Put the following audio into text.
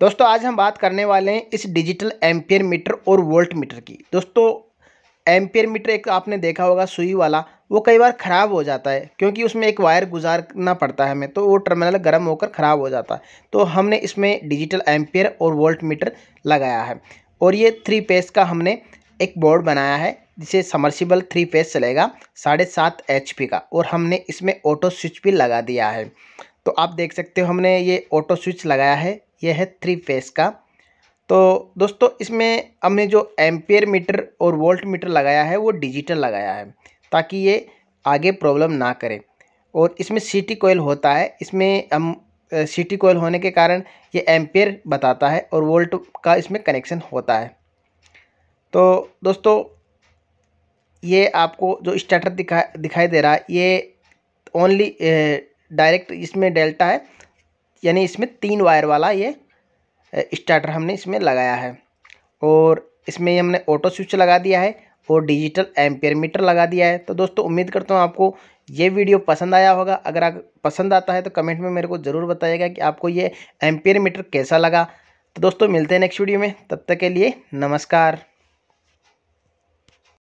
दोस्तों आज हम बात करने वाले हैं इस डिजिटल एम्पियर मीटर और वोल्ट मीटर की दोस्तों एम्पियर मीटर एक आपने देखा होगा सुई वाला वो कई बार ख़राब हो जाता है क्योंकि उसमें एक वायर गुजारना पड़ता है हमें तो वो टर्मिनल गर्म होकर ख़राब हो जाता है तो हमने इसमें डिजिटल एम्पियर और वोल्ट मीटर लगाया है और ये थ्री पेस का हमने एक बोर्ड बनाया है जिसे समर्सिबल थ्री पेस चलेगा साढ़े सात एच का और हमने इसमें ऑटो स्विच भी लगा दिया है तो आप देख सकते हो हमने ये ऑटो स्विच लगाया है यह है थ्री फेस का तो दोस्तों इसमें हमने जो एम्पेयर मीटर और वोल्ट मीटर लगाया है वो डिजिटल लगाया है ताकि ये आगे प्रॉब्लम ना करे और इसमें सिटी कोयल होता है इसमें हम सिटी कोयल होने के कारण ये एम्पेयर बताता है और वोल्ट का इसमें कनेक्शन होता है तो दोस्तों ये आपको जो स्टार्टर दिखा दिखाई दे रहा है ये ओनली डायरेक्ट इसमें डेल्टा है यानी इसमें तीन वायर वाला ये स्टार्टर हमने इसमें लगाया है और इसमें हमने ऑटो स्विच लगा दिया है और डिजिटल एम्पेयर मीटर लगा दिया है तो दोस्तों उम्मीद करता हूँ आपको ये वीडियो पसंद आया होगा अगर आप पसंद आता है तो कमेंट में मेरे को ज़रूर बताइएगा कि आपको ये एम्पेयर मीटर कैसा लगा तो दोस्तों मिलते हैं नेक्स्ट वीडियो में तब तक के लिए नमस्कार